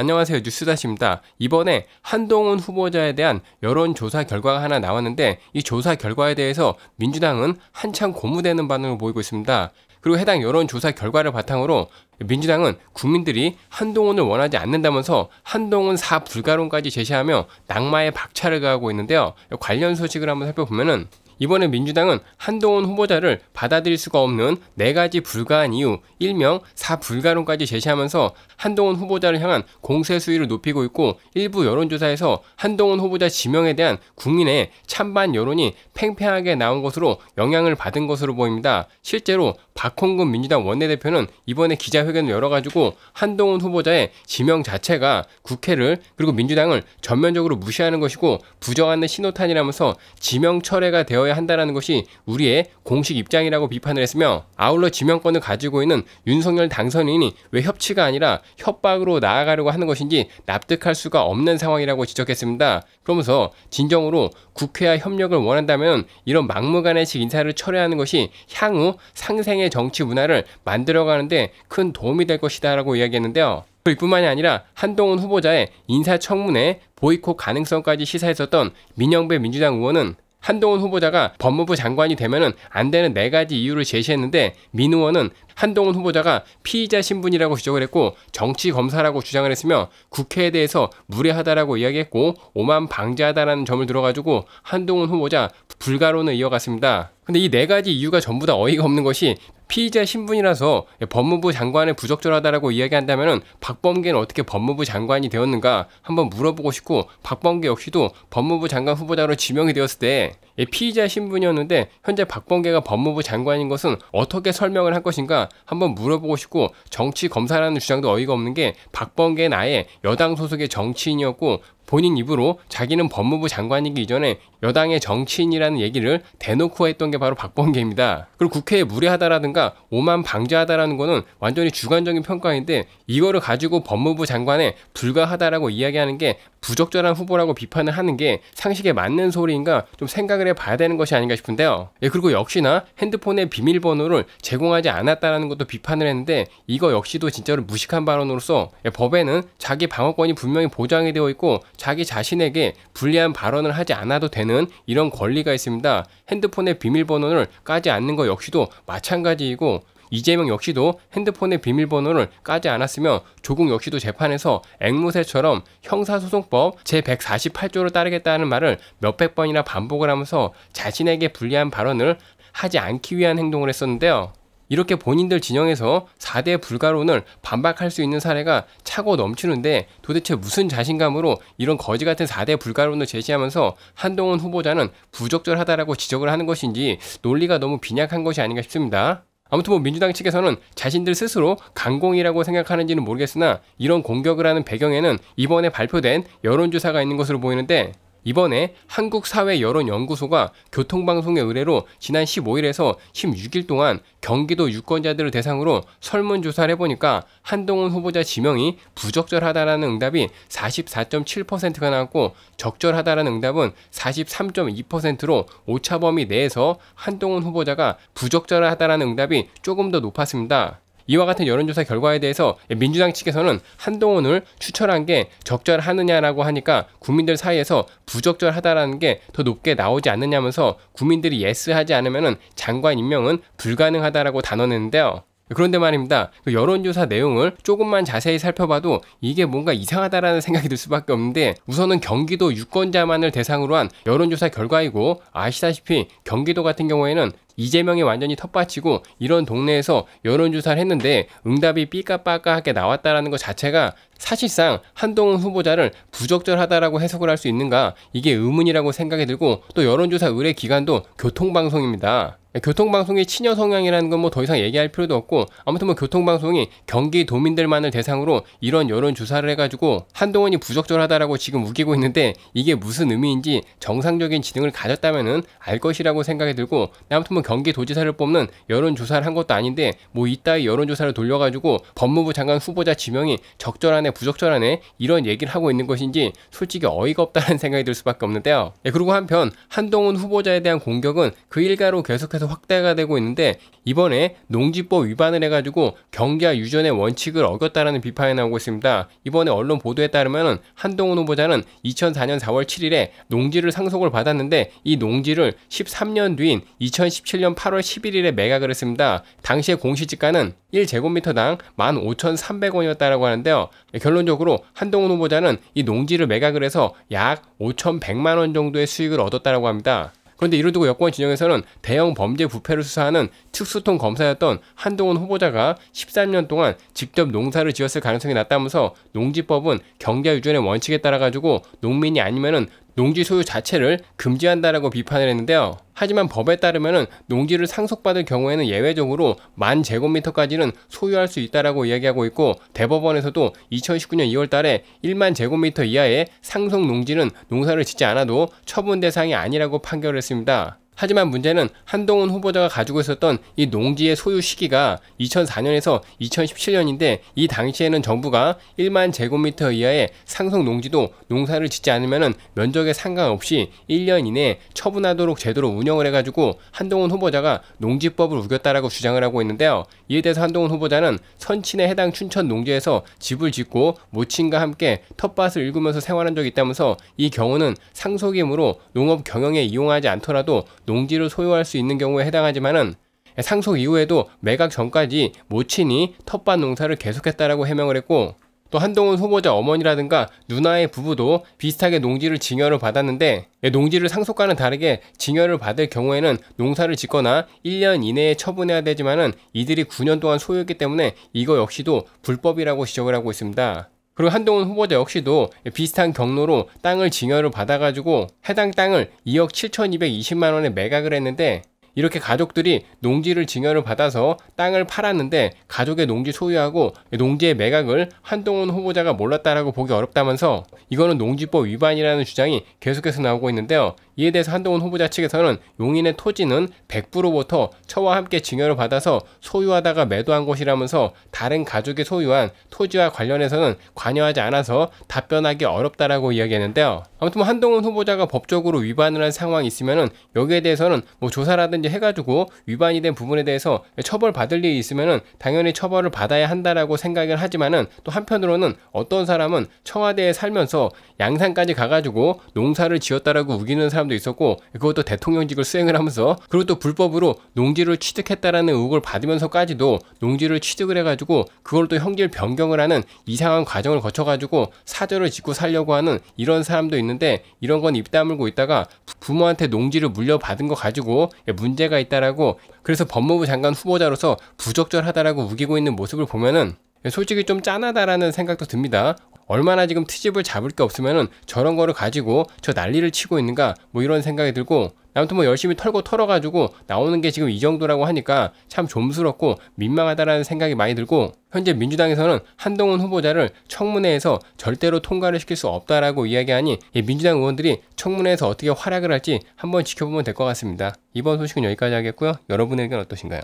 안녕하세요. 뉴스다시입니다. 이번에 한동훈 후보자에 대한 여론조사 결과가 하나 나왔는데 이 조사 결과에 대해서 민주당은 한창 고무되는 반응을 보이고 있습니다. 그리고 해당 여론조사 결과를 바탕으로 민주당은 국민들이 한동훈을 원하지 않는다면서 한동훈 사 불가론까지 제시하며 낙마에 박차를 가하고 있는데요. 관련 소식을 한번 살펴보면은 이번에 민주당은 한동훈 후보자를 받아들일 수가 없는 네 가지 불가한 이유, 일명 사불가론까지 제시하면서 한동훈 후보자를 향한 공세 수위를 높이고 있고 일부 여론조사에서 한동훈 후보자 지명에 대한 국민의 찬반 여론이 팽팽하게 나온 것으로 영향을 받은 것으로 보입니다. 실제로 박홍근 민주당 원내대표는 이번에 기자회견을 열어가지고 한동훈 후보자의 지명 자체가 국회를 그리고 민주당을 전면적으로 무시하는 것이고 부정하는 신호탄이라면서 지명 철회가 되어야 되어야 한다는 것이 우리의 공식 입장이라고 비판을 했으며 아울러 지명권을 가지고 있는 윤석열 당선인이 왜 협치가 아니라 협박으로 나아가려고 하는 것인지 납득할 수가 없는 상황이라고 지적했습니다. 그러면서 진정으로 국회와 협력을 원한다면 이런 막무가내식 인사를 철회하는 것이 향후 상생의 정치 문화를 만들어가는데 큰 도움이 될 것이다 라고 이야기했는데요. 이뿐만이 아니라 한동훈 후보자의 인사청문회 보이콧 가능성까지 시사했었던 민영배 민주당 의원은 한동훈 후보자가 법무부 장관이 되면안 되는 네 가지 이유를 제시했는데 민 의원은 한동훈 후보자가 피의자 신분이라고 지적을 했고 정치 검사라고 주장을 했으며 국회에 대해서 무례하다라고 이야기했고 오만 방자하다라는 점을 들어가지고 한동훈 후보자 불가론을 이어갔습니다. 근데 이 네 가지 이유가 전부 다 어이가 없는 것이 피의자 신분이라서 법무부 장관에 부적절하다라고 이야기한다면 박범계는 어떻게 법무부 장관이 되었는가 한번 물어보고 싶고 박범계 역시도 법무부 장관 후보자로 지명이 되었을 때 피의자 신분이었는데 현재 박범계가 법무부 장관인 것은 어떻게 설명을 할 것인가 한번 물어보고 싶고 정치 검사라는 주장도 어이가 없는 게 박범계는 아예 여당 소속의 정치인이었고 본인 입으로 자기는 법무부 장관이기 이전에 여당의 정치인이라는 얘기를 대놓고 했던 게 바로 박범계입니다. 그리고 국회에 무례하다라든가 오만 방자하다라는 거는 완전히 주관적인 평가인데 이거를 가지고 법무부 장관에 불과하다라고 이야기하는 게 부적절한 후보라고 비판을 하는 게 상식에 맞는 소리인가 좀 생각을 해봐야 되는 것이 아닌가 싶은데요. 예, 그리고 역시나 핸드폰의 비밀번호를 제공하지 않았다라는 것도 비판을 했는데 이거 역시도 진짜로 무식한 발언으로서 예, 법에는 자기 방어권이 분명히 보장이 되어 있고 자기 자신에게 불리한 발언을 하지 않아도 되는 이런 권리가 있습니다. 핸드폰의 비밀번호를 까지 않는 것 역시도 마찬가지이고 이재명 역시도 핸드폰의 비밀번호를 까지 않았으며 조국 역시도 재판에서 앵무새처럼 형사소송법 제148조를 따르겠다는 말을 몇백 번이나 반복을 하면서 자신에게 불리한 발언을 하지 않기 위한 행동을 했었는데요. 이렇게 본인들 진영에서 4대 불가론을 반박할 수 있는 사례가 차고 넘치는데 도대체 무슨 자신감으로 이런 거지 같은 4대 불가론을 제시하면서 한동훈 후보자는 부적절하다라고 지적을 하는 것인지 논리가 너무 빈약한 것이 아닌가 싶습니다. 아무튼 뭐 민주당 측에서는 자신들 스스로 강공이라고 생각하는지는 모르겠으나 이런 공격을 하는 배경에는 이번에 발표된 여론조사가 있는 것으로 보이는데 이번에 한국사회여론연구소가 교통방송의 의뢰로 지난 15일에서 16일 동안 경기도 유권자들을 대상으로 설문조사를 해보니까 한동훈 후보자 지명이 부적절하다라는 응답이 44.7%가 나왔고 적절하다라는 응답은 43.2%로 오차범위 내에서 한동훈 후보자가 부적절하다라는 응답이 조금 더 높았습니다. 이와 같은 여론조사 결과에 대해서 민주당 측에서는 한동훈을 추천한 게 적절하느냐라고 하니까 국민들 사이에서 부적절하다라는 게 더 높게 나오지 않느냐면서 국민들이 예스하지 않으면 장관 임명은 불가능하다라고 단언했는데요. 그런데 말입니다. 그 여론조사 내용을 조금만 자세히 살펴봐도 이게 뭔가 이상하다라는 생각이 들 수밖에 없는데 우선은 경기도 유권자만을 대상으로 한 여론조사 결과이고 아시다시피 경기도 같은 경우에는 이재명이 완전히 텃밭이고 이런 동네에서 여론조사를 했는데 응답이 삐까빠까하게 나왔다라는 것 자체가 사실상 한동훈 후보자를 부적절하다라고 해석을 할 수 있는가 이게 의문이라고 생각이 들고 또 여론조사 의뢰 기간도 교통방송입니다. 네, 교통방송이 친여 성향이라는 건 뭐 더 이상 얘기할 필요도 없고 아무튼 뭐 교통방송이 경기 도민들만을 대상으로 이런 여론 조사를 해가지고 한동훈이 부적절하다라고 지금 우기고 있는데 이게 무슨 의미인지 정상적인 지능을 가졌다면은 알 것이라고 생각이 들고 네, 아무튼 뭐 경기도지사를 뽑는 여론 조사를 한 것도 아닌데 뭐 이따위 여론 조사를 돌려가지고 법무부 장관 후보자 지명이 적절하네 부적절하네 이런 얘기를 하고 있는 것인지 솔직히 어이가 없다는 생각이 들 수밖에 없는데요. 예, 그리고 한편 한동훈 후보자에 대한 공격은 그 일가로 계속해서 계속해서 확대가 되고 있는데 이번에 농지법 위반을 해가지고 경계와 유전의 원칙을 어겼다라는 비판이 나오고 있습니다. 이번에 언론 보도에 따르면 한동훈 후보자는 2004년 4월 7일에 농지를 상속을 받았는데 이 농지를 13년 뒤인 2017년 8월 11일에 매각을 했습니다. 당시의 공시지가는 1제곱미터당 15,300원이었다라고 하는데요. 결론적으로 한동훈 후보자는 이 농지를 매각을 해서 약 5,100만 원 정도의 수익을 얻었다라고 합니다. 그런데 이를 두고 여권 진영에서는 대형 범죄 부패를 수사하는 특수통 검사였던 한동훈 후보자가 13년 동안 직접 농사를 지었을 가능성이 낮다면서 농지법은 경제 유전의 원칙에 따라 가지고 농민이 아니면은 농지 소유 자체를 금지한다라고 비판을 했는데요. 하지만 법에 따르면 농지를 상속받을 경우에는 예외적으로 만 제곱미터까지는 소유할 수 있다라고 이야기하고 있고 대법원에서도 2019년 2월 달에 1만 제곱미터 이하의 상속 농지는 농사를 짓지 않아도 처분 대상이 아니라고 판결했습니다. 하지만 문제는 한동훈 후보자가 가지고 있었던 이 농지의 소유 시기가 2004년에서 2017년인데 이 당시에는 정부가 1만 제곱미터 이하의 상속 농지도 농사를 짓지 않으면 면적에 상관없이 1년 이내 에 처분하도록 제도로 운영을 해가지고 한동훈 후보자가 농지법을 우겼다라고 주장을 하고 있는데요. 이에 대해서 한동훈 후보자는 선친의 해당 춘천 농지에서 집을 짓고 모친과 함께 텃밭을 읽으면서 생활한 적이 있다면서 이 경우는 상속이므로 농업 경영에 이용하지 않더라도 농지를 소유할 수 있는 경우에 해당하지만은 상속 이후에도 매각 전까지 모친이 텃밭 농사를 계속했다라고 해명을 했고 또 한동훈 후보자 어머니라든가 누나의 부부도 비슷하게 농지를 증여를 받았는데 예, 농지를 상속과는 다르게 증여를 받을 경우에는 농사를 짓거나 1년 이내에 처분해야 되지만은 이들이 9년 동안 소유했기 때문에 이거 역시도 불법이라고 지적을 하고 있습니다. 그리고 한동훈 후보자 역시도 비슷한 경로로 땅을 증여를 받아가지고 해당 땅을 2억 7,220만 원에 매각을 했는데 이렇게 가족들이 농지를 증여를 받아서 땅을 팔았는데 가족의 농지 소유하고 농지의 매각을 한동훈 후보자가 몰랐다라고 보기 어렵다면서 이거는 농지법 위반이라는 주장이 계속해서 나오고 있는데요. 이에 대해서 한동훈 후보자 측에서는 용인의 토지는 백부로부터 처와 함께 증여를 받아서 소유하다가 매도한 곳이라면서 다른 가족이 소유한 토지와 관련해서는 관여하지 않아서 답변하기 어렵다라고 이야기했는데요. 아무튼 뭐 한동훈 후보자가 법적으로 위반을 한 상황이 있으면 여기에 대해서는 뭐 조사라든지 해가지고 위반이 된 부분에 대해서 처벌 받을 일이 있으면 당연히 처벌을 받아야 한다라고 생각을 하지만또 한편으로는 어떤 사람은 청와대에 살면서 양산까지 가가지고 농사를 지었다라고 우기는 사람 사람도 있었고 그것도 대통령직을 수행을 하면서 그리고 또 불법으로 농지를 취득했다라는 의혹을 받으면서까지도 농지를 취득을 해가지고 그걸 또 형질 변경을 하는 이상한 과정을 거쳐가지고 사절을 짓고 살려고 하는 이런 사람도 있는데 이런 건 입 다물고 있다가 부모한테 농지를 물려받은 거 가지고 예, 문제가 있다라고 그래서 법무부 장관 후보자로서 부적절하다라고 우기고 있는 모습을 보면은 예, 솔직히 좀 짠하다라는 생각도 듭니다. 얼마나 지금 트집을 잡을 게 없으면은 저런 거를 가지고 저 난리를 치고 있는가 뭐 이런 생각이 들고 아무튼 뭐 열심히 털고 털어가지고 나오는 게 지금 이 정도라고 하니까 참 좀스럽고 민망하다라는 생각이 많이 들고 현재 민주당에서는 한동훈 후보자를 청문회에서 절대로 통과를 시킬 수 없다라고 이야기하니 민주당 의원들이 청문회에서 어떻게 활약을 할지 한번 지켜보면 될 것 같습니다. 이번 소식은 여기까지 하겠고요. 여러분의 의견 어떠신가요?